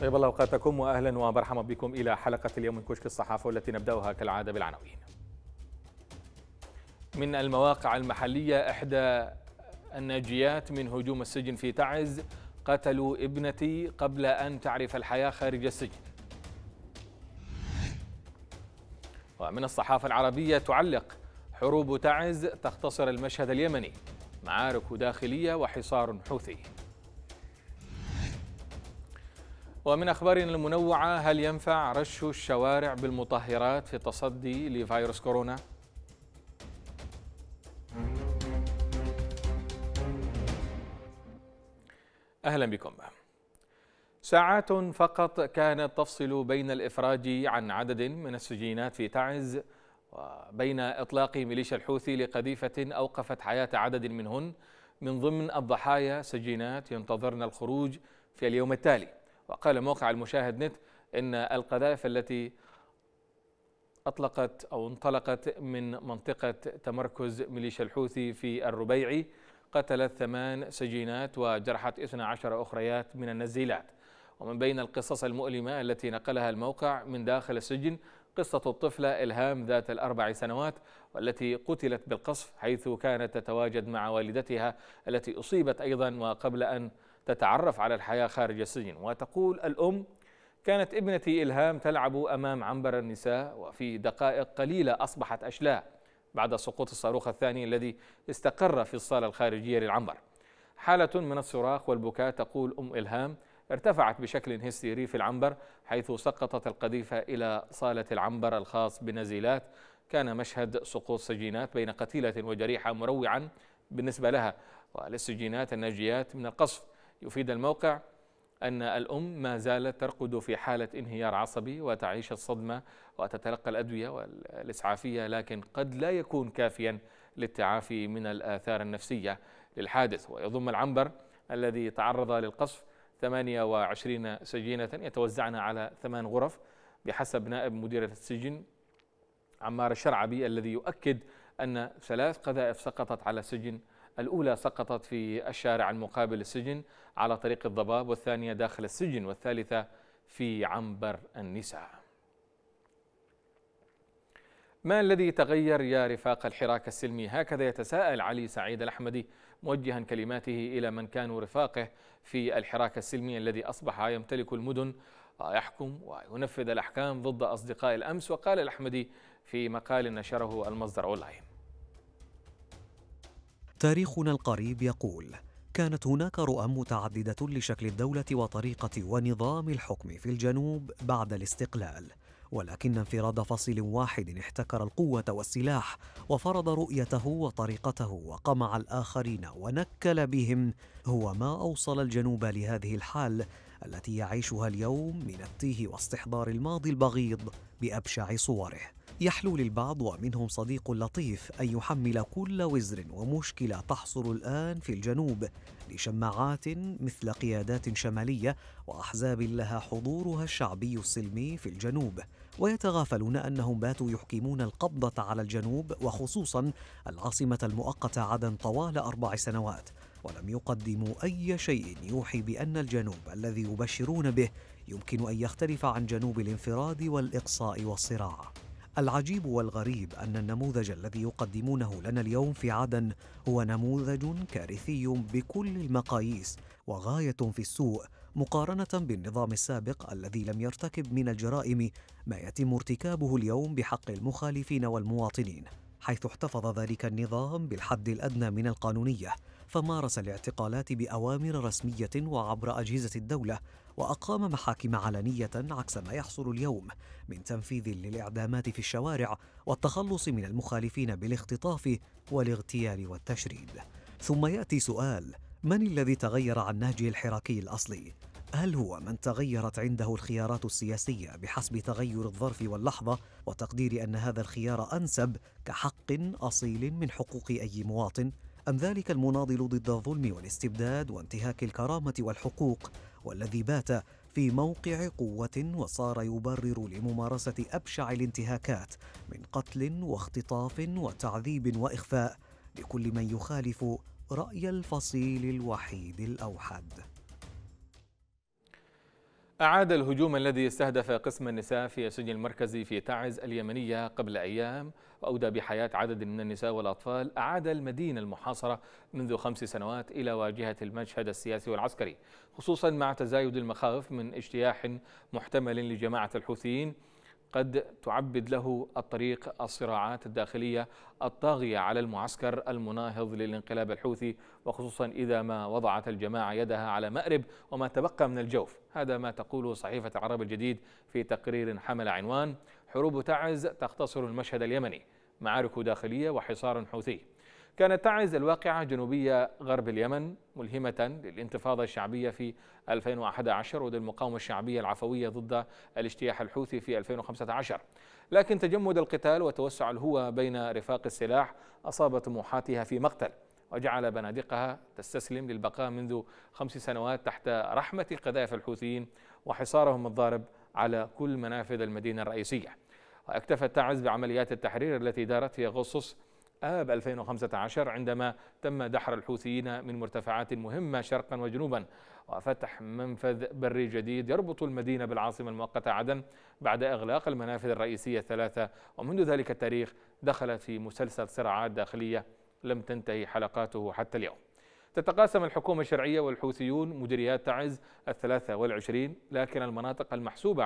طيب الله اوقاتكم واهلا ومرحبا بكم الى حلقه اليوم من كشك الصحافه والتي نبداها كالعاده بالعناوين. من المواقع المحليه احدى الناجيات من هجوم السجن في تعز قتلوا ابنتي قبل ان تعرف الحياه خارج السجن. ومن الصحافه العربيه تعلق حروب تعز تختصر المشهد اليمني معارك داخليه وحصار حوثي. ومن أخبارنا المنوعة هل ينفع رش الشوارع بالمطهرات في التصدي لفيروس كورونا؟ أهلا بكم ساعات فقط كانت تفصل بين الإفراج عن عدد من السجينات في تعز وبين إطلاق ميليشيا الحوثي لقذيفة أوقفت حياة عدد منهن من ضمن الضحايا سجينات ينتظرن الخروج في اليوم التالي وقال موقع المشاهد نت إن القذائف التي أطلقت أو انطلقت من منطقة تمركز ميليشيا الحوثي في الربيعي قتلت ثمان سجينات وجرحت 12 أخريات من النزيلات ومن بين القصص المؤلمة التي نقلها الموقع من داخل السجن قصة الطفلة إلهام ذات الأربع سنوات والتي قتلت بالقصف حيث كانت تتواجد مع والدتها التي أصيبت أيضا وقبل أن تتعرف على الحياة خارج السجن وتقول الأم كانت ابنتي إلهام تلعب أمام عنبر النساء وفي دقائق قليلة أصبحت أشلاء بعد سقوط الصاروخ الثاني الذي استقر في الصالة الخارجية للعنبر حالة من الصراخ والبكاء تقول أم إلهام ارتفعت بشكل هستيري في العنبر حيث سقطت القذيفة إلى صالة العنبر الخاص بنزيلات كان مشهد سقوط سجينات بين قتيلة وجريحة مروعا بالنسبة لها وللسجينات الناجيات من القصف يفيد الموقع أن الأم ما زالت ترقد في حالة انهيار عصبي وتعيش الصدمة وتتلقى الأدوية والإسعافية لكن قد لا يكون كافيا للتعافي من الآثار النفسية للحادث ويضم العنبر الذي تعرض للقصف 28 سجينة يتوزعن على ثمان غرف بحسب نائب مديرة السجن عمار الشرعبي الذي يؤكد أن ثلاث قذائف سقطت على السجن الأولى سقطت في الشارع المقابل السجن على طريق الضباب والثانية داخل السجن والثالثة في عنبر النساء ما الذي تغير يا رفاق الحراك السلمي هكذا يتساءل علي سعيد الأحمدي موجها كلماته إلى من كانوا رفاقه في الحراك السلمي الذي أصبح يمتلك المدن ويحكم وينفذ الأحكام ضد أصدقاء الأمس وقال الأحمدي في مقال نشره المصدر أونلاين تاريخنا القريب يقول كانت هناك رؤى متعددة لشكل الدولة وطريقة ونظام الحكم في الجنوب بعد الاستقلال ولكن انفراد فصيل واحد احتكر القوة والسلاح وفرض رؤيته وطريقته وقمع الآخرين ونكل بهم هو ما أوصل الجنوب لهذه الحال التي يعيشها اليوم من التيه واستحضار الماضي البغيض بأبشع صوره يحلو للبعض ومنهم صديق لطيف أن يحمل كل وزر ومشكلة تحصل الآن في الجنوب لشماعات مثل قيادات شمالية وأحزاب لها حضورها الشعبي السلمي في الجنوب ويتغافلون أنهم باتوا يحكمون القبضة على الجنوب وخصوصا العاصمة المؤقتة عدن طوال أربع سنوات ولم يقدموا أي شيء يوحي بأن الجنوب الذي يبشرون به يمكن أن يختلف عن جنوب الانفراد والإقصاء والصراع العجيب والغريب أن النموذج الذي يقدمونه لنا اليوم في عدن هو نموذج كارثي بكل المقاييس وغاية في السوء مقارنة بالنظام السابق الذي لم يرتكب من الجرائم ما يتم ارتكابه اليوم بحق المخالفين والمواطنين حيث احتفظ ذلك النظام بالحد الادنى من القانونيه فمارس الاعتقالات بأوامر رسمية وعبر أجهزة الدولة وأقام محاكم علنية عكس ما يحصل اليوم من تنفيذ للإعدامات في الشوارع والتخلص من المخالفين بالاختطاف والاغتيال والتشريد ثم يأتي سؤال من الذي تغير عن نهجه الحراكي الأصلي؟ هل هو من تغيرت عنده الخيارات السياسيه بحسب تغير الظرف واللحظه وتقدير ان هذا الخيار انسب كحق اصيل من حقوق اي مواطن أم ذلك المناضل ضد الظلم والاستبداد وانتهاك الكرامة والحقوق والذي بات في موقع قوة وصار يبرر لممارسة أبشع الانتهاكات من قتل واختطاف وتعذيب وإخفاء لكل من يخالف رأي الفصيل الوحيد الأوحد أعاد الهجوم الذي استهدف قسم النساء في السجن المركزي في تعز اليمنية قبل أيام وأودى بحياة عدد من النساء والأطفال أعاد المدينة المحاصرة منذ خمس سنوات إلى واجهة المشهد السياسي والعسكري خصوصا مع تزايد المخاوف من اجتياح محتمل لجماعة الحوثيين قد تعبد له الطريق الصراعات الداخلية الطاغية على المعسكر المناهض للانقلاب الحوثي وخصوصا إذا ما وضعت الجماعة يدها على مأرب وما تبقى من الجوف هذا ما تقوله صحيفة العرب الجديد في تقرير حمل عنوان حروب تعز تختصر المشهد اليمني معارك داخلية وحصار حوثي كانت تعز الواقعة جنوبية غرب اليمن ملهمة للانتفاضة الشعبية في 2011 وللمقاومة الشعبية العفوية ضد الاجتياح الحوثي في 2015 لكن تجمد القتال وتوسع الهوى بين رفاق السلاح أصاب طموحاتها في مقتل وجعل بنادقها تستسلم للبقاء منذ خمس سنوات تحت رحمة قذائف الحوثيين وحصارهم الضارب على كل منافذ المدينة الرئيسية واكتفت تعز بعمليات التحرير التي دارت في أغسطس آب 2015 عندما تم دحر الحوثيين من مرتفعات مهمة شرقا وجنوبا وفتح منفذ بري جديد يربط المدينة بالعاصمة المؤقتة عدن بعد إغلاق المنافذ الرئيسية الثلاثة ومنذ ذلك التاريخ دخل في مسلسل صراعات داخلية لم تنتهي حلقاته حتى اليوم تتقاسم الحكومة الشرعية والحوثيون مديريات تعز الثلاثة والعشرين لكن المناطق المحسوبة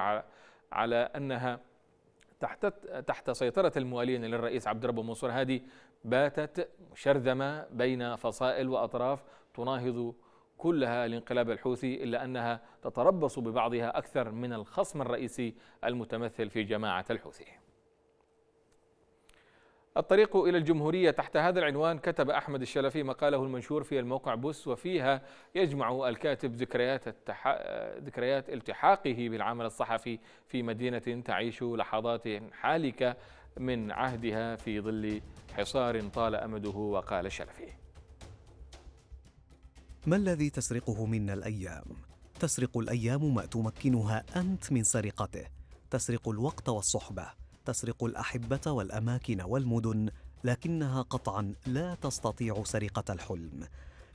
على أنها تحت تحت سيطرة الموالين للرئيس عبد الرب منصور هادي باتت شرذمة بين فصائل وأطراف تناهض كلها الانقلاب الحوثي إلا أنها تتربص ببعضها أكثر من الخصم الرئيسي المتمثل في جماعة الحوثي الطريق إلى الجمهورية تحت هذا العنوان كتب أحمد الشلفي مقاله المنشور في الموقع بوس وفيها يجمع الكاتب ذكريات, التح... ذكريات التحاقه بالعمل الصحفي في مدينة تعيش لحظات حالكة من عهدها في ظل حصار طال أمده وقال الشلفي ما الذي تسرقه منا الأيام؟ تسرق الأيام ما تمكنها أنت من سرقته تسرق الوقت والصحبة تسرق الاحبه والاماكن والمدن لكنها قطعا لا تستطيع سرقه الحلم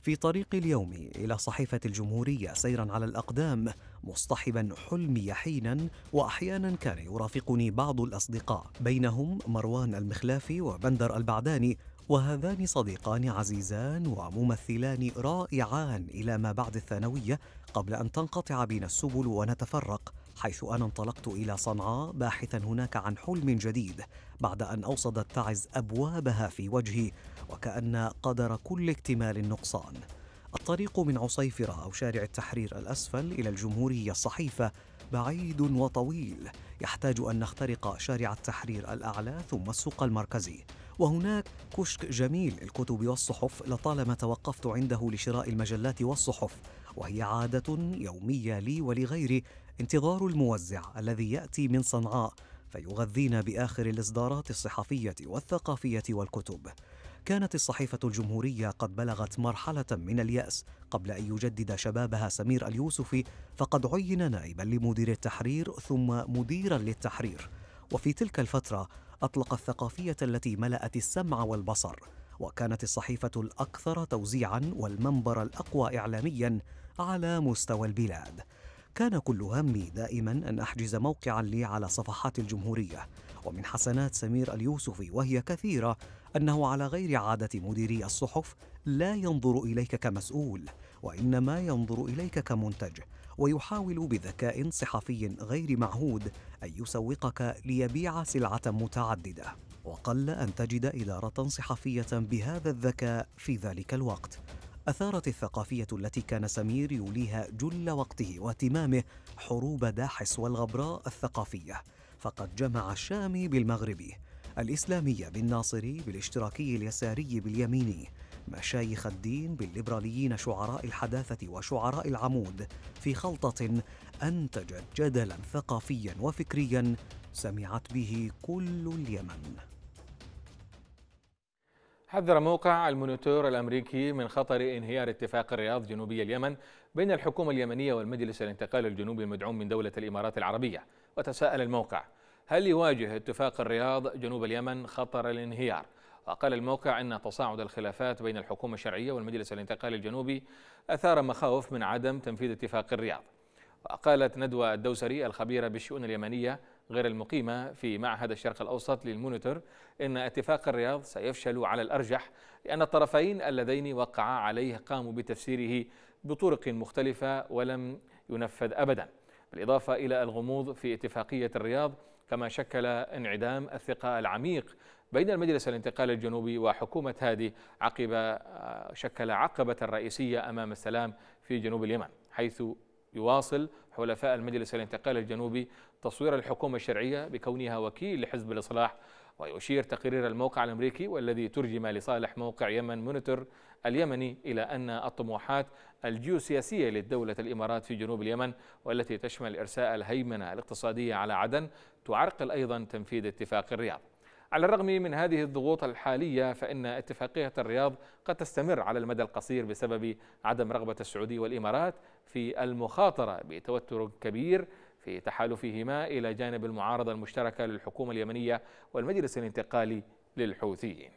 في طريقي اليوم الى صحيفه الجمهوريه سيرا على الاقدام مصطحبا حلمي حينا واحيانا كان يرافقني بعض الاصدقاء بينهم مروان المخلافي وبندر البعداني وهذان صديقان عزيزان وممثلان رائعان الى ما بعد الثانويه قبل ان تنقطع بنا السبل ونتفرق حيث أنا انطلقت إلى صنعاء باحثا هناك عن حلم جديد بعد أن أوصدت تعز أبوابها في وجهي وكأن قدر كل اكتمال النقصان الطريق من عصيفرة أو شارع التحرير الأسفل إلى الجمهورية الصحيفة بعيد وطويل يحتاج أن نخترق شارع التحرير الأعلى ثم السوق المركزي وهناك كشك جميل الكتب والصحف لطالما توقفت عنده لشراء المجلات والصحف وهي عادة يومية لي ولغيري انتظار الموزع الذي يأتي من صنعاء فيغذينا بآخر الإصدارات الصحفية والثقافية والكتب كانت الصحيفة الجمهورية قد بلغت مرحلة من اليأس قبل أن يجدد شبابها سمير اليوسفي فقد عين نائبا لمدير التحرير ثم مديرا للتحرير وفي تلك الفترة أطلق الثقافية التي ملأت السمع والبصر وكانت الصحيفة الأكثر توزيعا والمنبر الأقوى إعلاميا على مستوى البلاد كان كل همي دائما أن أحجز موقعا لي على صفحات الجمهورية ومن حسنات سمير اليوسفي وهي كثيرة أنه على غير عادة مديري الصحف لا ينظر إليك كمسؤول وإنما ينظر إليك كمنتج ويحاول بذكاء صحفي غير معهود أن يسوقك ليبيع سلعة متعددة وقل أن تجد إدارة صحفية بهذا الذكاء في ذلك الوقت أثارت الثقافية التي كان سمير يوليها جل وقته واهتمامه حروب داحس والغبراء الثقافية فقد جمع الشامي بالمغربي الإسلامي بالناصري بالاشتراكي اليساري باليميني مشايخ الدين بالليبراليين شعراء الحداثة وشعراء العمود في خلطة أنتجت جدلا ثقافيا وفكريا سمعت به كل اليمن حذر موقع المونيتور الأمريكي من خطر انهيار اتفاق الرياض جنوبي اليمن بين الحكومة اليمنية والمجلس الانتقالي الجنوبي المدعوم من دولة الإمارات العربية وتساءل الموقع هل يواجه اتفاق الرياض جنوب اليمن خطر الانهيار وقال الموقع أن تصاعد الخلافات بين الحكومة الشرعية والمجلس الانتقالي الجنوبي أثار مخاوف من عدم تنفيذ اتفاق الرياض وقالت ندوة الدوسري الخبيرة بالشؤون اليمنية غير المقيمة في معهد الشرق الأوسط للمونيتور إن اتفاق الرياض سيفشل على الأرجح لأن الطرفين اللذين وقعا عليه قاموا بتفسيره بطرق مختلفة ولم ينفذ أبدا بالإضافة إلى الغموض في اتفاقية الرياض كما شكل انعدام الثقة العميق بين المجلس الانتقالي الجنوبي وحكومة هادي عقب آه، شكل عقبة رئيسية أمام السلام في جنوب اليمن حيث يواصل حلفاء المجلس الانتقالي الجنوبي تصوير الحكومة الشرعية بكونها وكيل لحزب الإصلاح ويشير تقرير الموقع الأمريكي والذي ترجم لصالح موقع يمن مونيتور اليمني إلى أن الطموحات الجيوسياسية للدولة الإمارات في جنوب اليمن والتي تشمل إرساء الهيمنة الاقتصادية على عدن تعرقل أيضا تنفيذ اتفاق الرياض على الرغم من هذه الضغوط الحالية فإن اتفاقية الرياض قد تستمر على المدى القصير بسبب عدم رغبة السعودية والإمارات في المخاطرة بتوتر كبير في تحالفهما إلى جانب المعارضة المشتركة للحكومة اليمنية والمجلس الانتقالي للحوثيين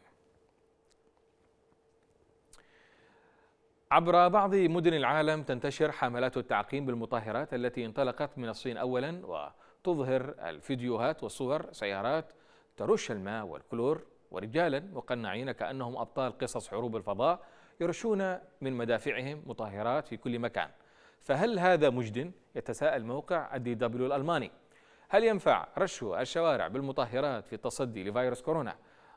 عبر بعض مدن العالم تنتشر حملات التعقيم بالمطهرات التي انطلقت من الصين أولا وتظهر الفيديوهات والصور سيارات ترش الماء والكلور ورجالا وقناعين كأنهم أبطال قصص حروب الفضاء يرشون من مدافعهم مطهرات في كل مكان فهل هذا مجد؟ يتساءل موقع الدي دبليو الألماني هل ينفع رش الشوارع بالمطهرات في التصدي لفيروس كورونا؟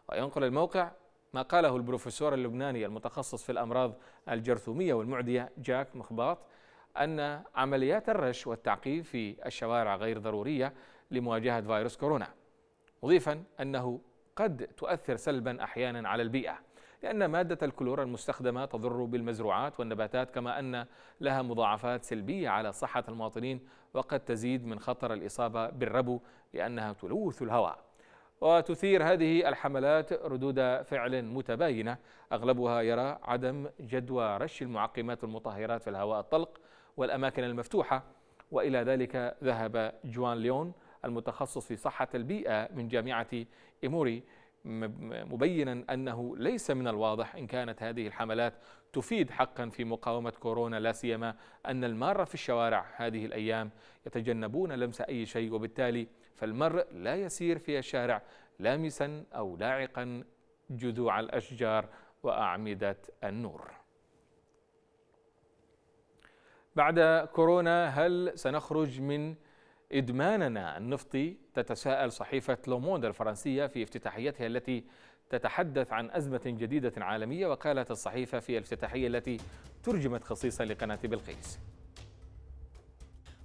وينقل الموقع ما قاله البروفيسور اللبناني المتخصص في الأمراض الجرثومية والمعدية جاك مخباط أن عمليات الرش والتعقيم في الشوارع غير ضرورية لمواجهة فيروس كورونا مضيفا أنه قد تؤثر سلبا أحيانا على البيئة لأن مادة الكلور المستخدمة تضر بالمزروعات والنباتات كما أن لها مضاعفات سلبية على صحة المواطنين وقد تزيد من خطر الإصابة بالربو لأنها تلوث الهواء وتثير هذه الحملات ردود فعل متباينة أغلبها يرى عدم جدوى رش المعقمات المطهرات في الهواء الطلق والأماكن المفتوحة وإلى ذلك ذهب جوان ليون المتخصص في صحة البيئة من جامعة إيموري مبينا أنه ليس من الواضح إن كانت هذه الحملات تفيد حقا في مقاومة كورونا لا سيما أن المارة في الشوارع هذه الأيام يتجنبون لمس أي شيء وبالتالي فالمرء لا يسير في الشارع لامسا أو لاعقا جذوع الأشجار وأعمدة النور بعد كورونا هل سنخرج من إدماننا النفطي تتساءل صحيفة لوموند الفرنسية في افتتاحيتها التي تتحدث عن أزمة جديدة عالمية وقالت الصحيفة في الافتتاحية التي ترجمت خصيصا لقناة بلقيس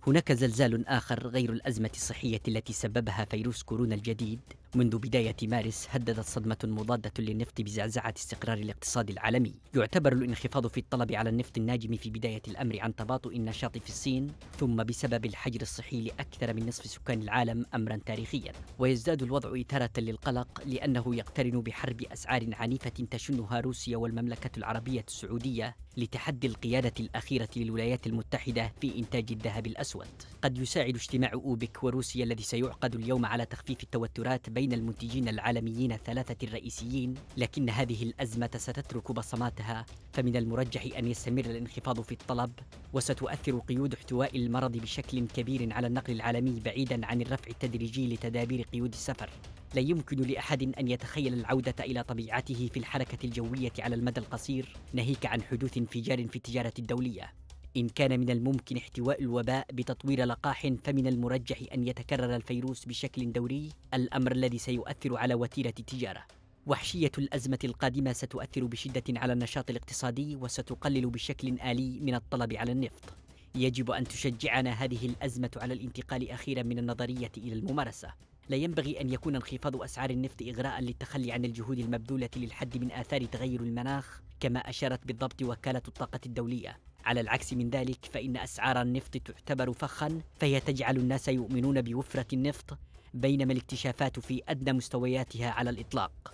هناك زلزال آخر غير الأزمة الصحية التي سببها فيروس كورونا الجديد منذ بداية مارس هددت صدمة مضادة للنفط بزعزعة استقرار الاقتصاد العالمي يعتبر الانخفاض في الطلب على النفط الناجم في بداية الأمر عن تباطؤ النشاط في الصين ثم بسبب الحجر الصحي لأكثر من نصف سكان العالم أمرا تاريخيا ويزداد الوضع إثارة للقلق لأنه يقترن بحرب أسعار عنيفة تشنها روسيا والمملكة العربية السعودية لتحدي القيادة الأخيرة للولايات المتحدة في إنتاج الذهب الأسود قد يساعد اجتماع أوبك وروسيا الذي سيعقد اليوم على تخفيف التوترات بين بين المنتجين العالميين الثلاثة الرئيسيين لكن هذه الأزمة ستترك بصماتها فمن المرجح أن يستمر الانخفاض في الطلب وستؤثر قيود احتواء المرض بشكل كبير على النقل العالمي بعيدا عن الرفع التدريجي لتدابير قيود السفر لا يمكن لأحد أن يتخيل العودة إلى طبيعته في الحركة الجوية على المدى القصير ناهيك عن حدوث انفجار في التجارة الدولية إن كان من الممكن احتواء الوباء بتطوير لقاح فمن المرجح أن يتكرر الفيروس بشكل دوري الأمر الذي سيؤثر على وتيرة التجارة وحشية الأزمة القادمة ستؤثر بشدة على النشاط الاقتصادي وستقلل بشكل آلي من الطلب على النفط يجب أن تشجعنا هذه الأزمة على الانتقال أخيرا من النظرية إلى الممارسة لا ينبغي أن يكون انخفاض أسعار النفط إغراء للتخلي عن الجهود المبذولة للحد من آثار تغير المناخ كما أشارت بالضبط وكالة الطاقة الدولية على العكس من ذلك فإن أسعار النفط تعتبر فخا فهي تجعل الناس يؤمنون بوفرة النفط بينما الاكتشافات في أدنى مستوياتها على الإطلاق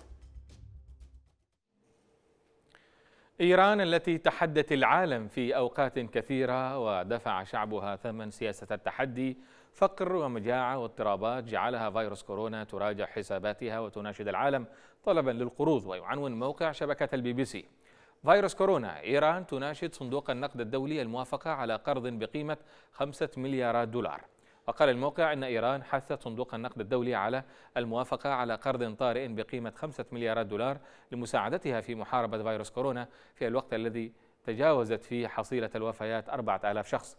إيران التي تحدت العالم في أوقات كثيرة ودفع شعبها ثمن سياسة التحدي فقر ومجاعة واضطرابات جعلها فيروس كورونا تراجع حساباتها وتناشد العالم طلبا للقروض ويعنون موقع شبكة البي بي سي فيروس كورونا إيران تناشد صندوق النقد الدولي الموافقة على قرض بقيمة 5 مليارات دولار وقال الموقع أن إيران حثت صندوق النقد الدولي على الموافقة على قرض طارئ بقيمة 5 مليارات دولار لمساعدتها في محاربة فيروس كورونا في الوقت الذي تجاوزت فيه حصيلة الوفيات 4000 شخص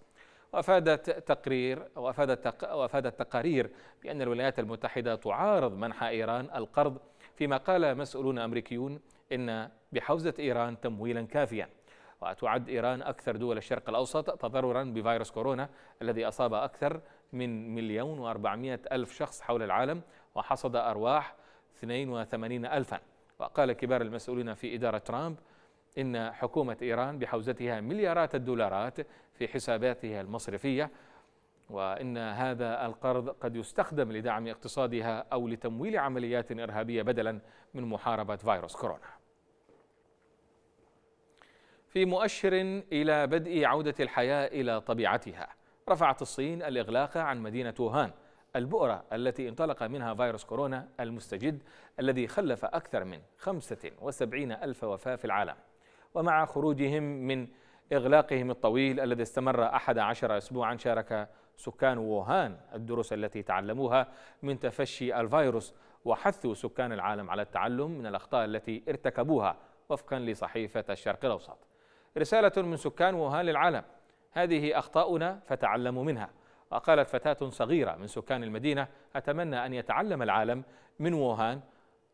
وافادت تقرير وافادت تق... وافادت تقارير بان الولايات المتحده تعارض منح ايران القرض فيما قال مسؤولون امريكيون إن بحوزة إيران تمويلا كافيا وتعد إيران أكثر دول الشرق الأوسط تضررا بفيروس كورونا الذي أصاب أكثر من مليون وأربعمائة ألف شخص حول العالم وحصد أرواح 82 ألفا وقال كبار المسؤولين في إدارة ترامب إن حكومة إيران بحوزتها مليارات الدولارات في حساباتها المصرفية وإن هذا القرض قد يستخدم لدعم اقتصادها أو لتمويل عمليات إرهابية بدلا من محاربة فيروس كورونا في مؤشر إلى بدء عودة الحياة إلى طبيعتها رفعت الصين الإغلاق عن مدينة ووهان البؤرة التي انطلق منها فيروس كورونا المستجد الذي خلف أكثر من 75 ألف وفاة في العالم ومع خروجهم من إغلاقهم الطويل الذي استمر 11 أسبوعا شارك سكان ووهان الدروس التي تعلموها من تفشي الفيروس وحثوا سكان العالم على التعلم من الأخطاء التي ارتكبوها وفقا لصحيفة الشرق الأوسط رسالة من سكان ووهان للعالم هذه أخطاؤنا فتعلموا منها وقالت فتاة صغيرة من سكان المدينة أتمنى أن يتعلم العالم من ووهان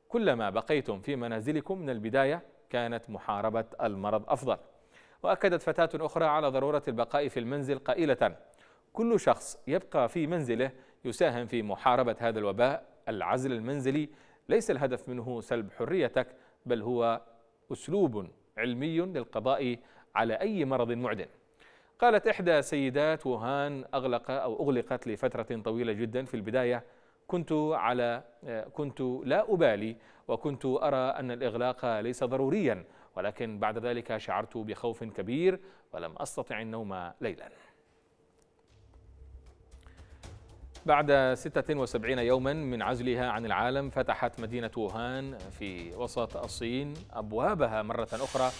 كلما بقيتم في منازلكم من البداية كانت محاربة المرض أفضل وأكدت فتاة أخرى على ضرورة البقاء في المنزل قائلة كل شخص يبقى في منزله يساهم في محاربة هذا الوباء العزل المنزلي ليس الهدف منه سلب حريتك بل هو أسلوب علمي للقضاء على أي مرض معدن قالت إحدى سيدات ووهان أغلق أو أغلقت لفترة طويلة جدا في البداية كنت على كنت لا أبالي وكنت أرى أن الإغلاق ليس ضروريا ولكن بعد ذلك شعرت بخوف كبير ولم أستطع النوم ليلا بعد 76 يوما من عزلها عن العالم فتحت مدينة ووهان في وسط الصين أبوابها مرة أخرى